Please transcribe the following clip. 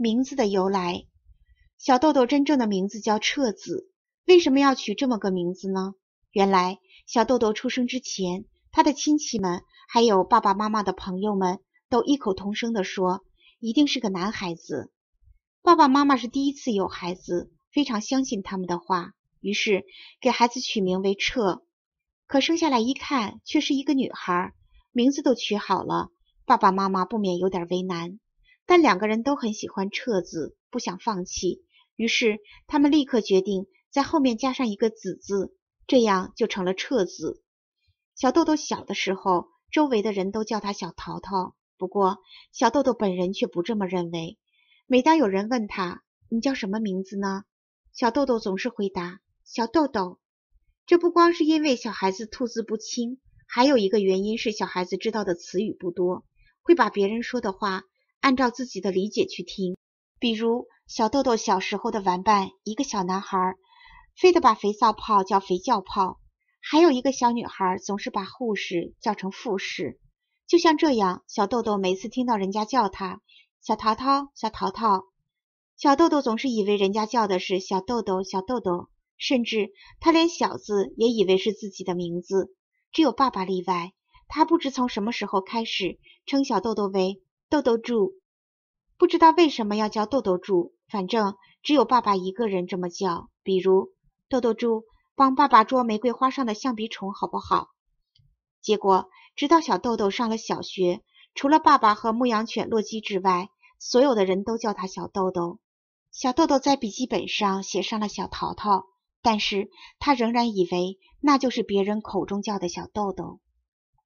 名字的由来，小豆豆真正的名字叫彻子。为什么要取这么个名字呢？原来小豆豆出生之前，他的亲戚们还有爸爸妈妈的朋友们都异口同声的说，一定是个男孩子。爸爸妈妈是第一次有孩子，非常相信他们的话，于是给孩子取名为彻。可生下来一看，却是一个女孩，名字都取好了，爸爸妈妈不免有点为难。但两个人都很喜欢“撤”字，不想放弃，于是他们立刻决定在后面加上一个“子”字，这样就成了“撤子”。小豆豆小的时候，周围的人都叫他小淘淘，不过小豆豆本人却不这么认为。每当有人问他“你叫什么名字呢”，小豆豆总是回答“小豆豆”。这不光是因为小孩子吐字不清，还有一个原因是小孩子知道的词语不多，会把别人说的话。按照自己的理解去听，比如小豆豆小时候的玩伴，一个小男孩非得把肥皂泡叫肥皂泡，还有一个小女孩总是把护士叫成护士。就像这样，小豆豆每次听到人家叫他小淘淘”“小淘淘”，小豆豆总是以为人家叫的是小豆豆、小豆豆，甚至他连“小”字也以为是自己的名字。只有爸爸例外，他不知从什么时候开始称小豆豆为。豆豆住，不知道为什么要叫豆豆住，反正只有爸爸一个人这么叫。比如，豆豆住，帮爸爸捉玫瑰花上的橡皮虫，好不好？结果，直到小豆豆上了小学，除了爸爸和牧羊犬洛基之外，所有的人都叫他小豆豆。小豆豆在笔记本上写上了小淘淘，但是他仍然以为那就是别人口中叫的小豆豆。